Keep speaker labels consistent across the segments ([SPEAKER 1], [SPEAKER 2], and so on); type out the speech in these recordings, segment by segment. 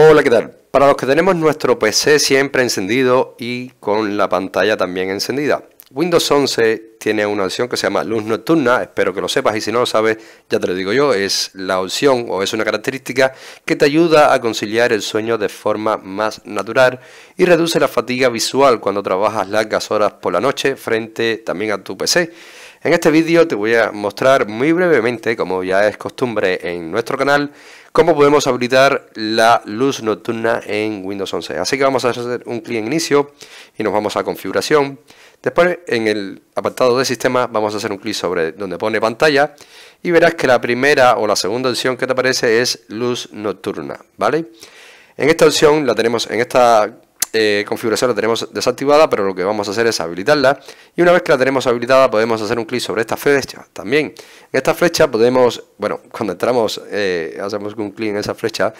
[SPEAKER 1] Hola, ¿qué tal? Para los que tenemos nuestro PC siempre encendido y con la pantalla también encendida. Windows 11 tiene una opción que se llama luz nocturna, espero que lo sepas y si no lo sabes, ya te lo digo yo, es la opción o es una característica que te ayuda a conciliar el sueño de forma más natural y reduce la fatiga visual cuando trabajas largas horas por la noche frente también a tu PC. En este vídeo te voy a mostrar muy brevemente, como ya es costumbre en nuestro canal, cómo podemos habilitar la luz nocturna en Windows 11. Así que vamos a hacer un clic en inicio y nos vamos a configuración. Después en el apartado de sistema vamos a hacer un clic sobre donde pone pantalla y verás que la primera o la segunda opción que te aparece es luz nocturna, ¿vale? En esta opción la tenemos en esta eh, configuración la tenemos desactivada, pero lo que vamos a hacer es habilitarla. Y una vez que la tenemos habilitada, podemos hacer un clic sobre esta flecha también. En esta flecha podemos, bueno, cuando entramos, eh, hacemos un clic en esa flecha,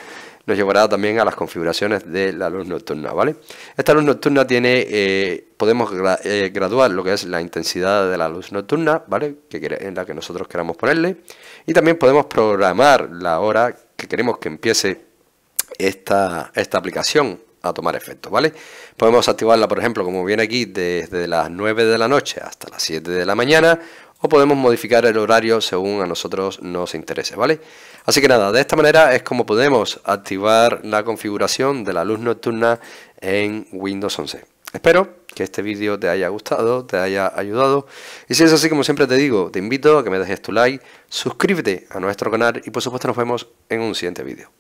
[SPEAKER 1] nos llevará también a las configuraciones de la luz nocturna, ¿vale? Esta luz nocturna tiene, eh, podemos graduar lo que es la intensidad de la luz nocturna, ¿vale? Que en la que nosotros queramos ponerle. Y también podemos programar la hora que queremos que empiece esta, esta aplicación, a tomar efecto, ¿vale? Podemos activarla, por ejemplo, como viene aquí, desde las 9 de la noche hasta las 7 de la mañana, o podemos modificar el horario según a nosotros nos interese, ¿vale? Así que nada, de esta manera es como podemos activar la configuración de la luz nocturna en Windows 11. Espero que este vídeo te haya gustado, te haya ayudado. Y si es así, como siempre te digo, te invito a que me dejes tu like, suscríbete a nuestro canal y por supuesto nos vemos en un siguiente vídeo.